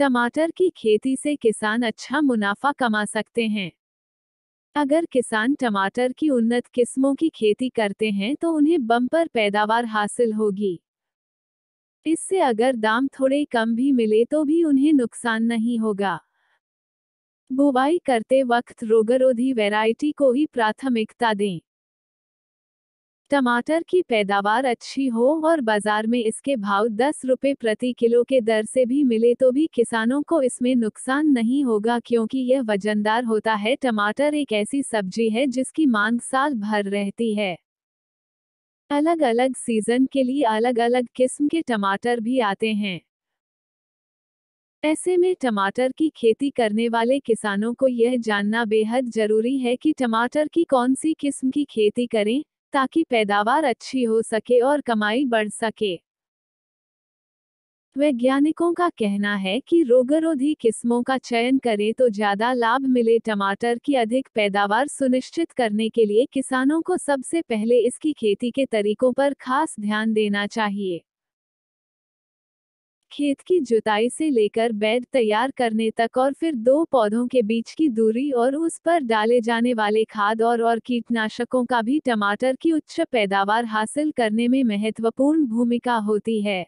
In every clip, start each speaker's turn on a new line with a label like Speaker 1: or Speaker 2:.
Speaker 1: टमाटर की खेती से किसान अच्छा मुनाफा कमा सकते हैं अगर किसान टमाटर की उन्नत किस्मों की खेती करते हैं तो उन्हें बम्पर पैदावार हासिल होगी इससे अगर दाम थोड़े कम भी मिले तो भी उन्हें नुकसान नहीं होगा बुवाई करते वक्त रोगरोधी वैरायटी को ही प्राथमिकता दें टमाटर की पैदावार अच्छी हो और बाजार में इसके भाव दस रुपए प्रति किलो के दर से भी मिले तो भी किसानों को इसमें नुकसान नहीं होगा क्योंकि यह वजनदार होता है टमाटर एक ऐसी सब्जी है जिसकी मांग साल भर रहती है अलग अलग सीजन के लिए अलग अलग किस्म के टमाटर भी आते हैं ऐसे में टमाटर की खेती करने वाले किसानों को यह जानना बेहद जरूरी है कि टमाटर की कौन सी किस्म की खेती करें ताकि पैदावार अच्छी हो सके और कमाई बढ़ सके वैज्ञानिकों का कहना है कि रोगरोधी किस्मों का चयन करें तो ज्यादा लाभ मिले टमाटर की अधिक पैदावार सुनिश्चित करने के लिए किसानों को सबसे पहले इसकी खेती के तरीकों पर खास ध्यान देना चाहिए खेत की जुताई से लेकर बेड तैयार करने तक और फिर दो पौधों के बीच की दूरी और उस पर डाले जाने वाले खाद और और कीटनाशकों का भी टमाटर की उच्च पैदावार हासिल करने में महत्वपूर्ण भूमिका होती है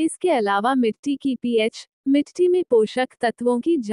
Speaker 1: इसके अलावा मिट्टी की पीएच मिट्टी में पोषक तत्वों की जांच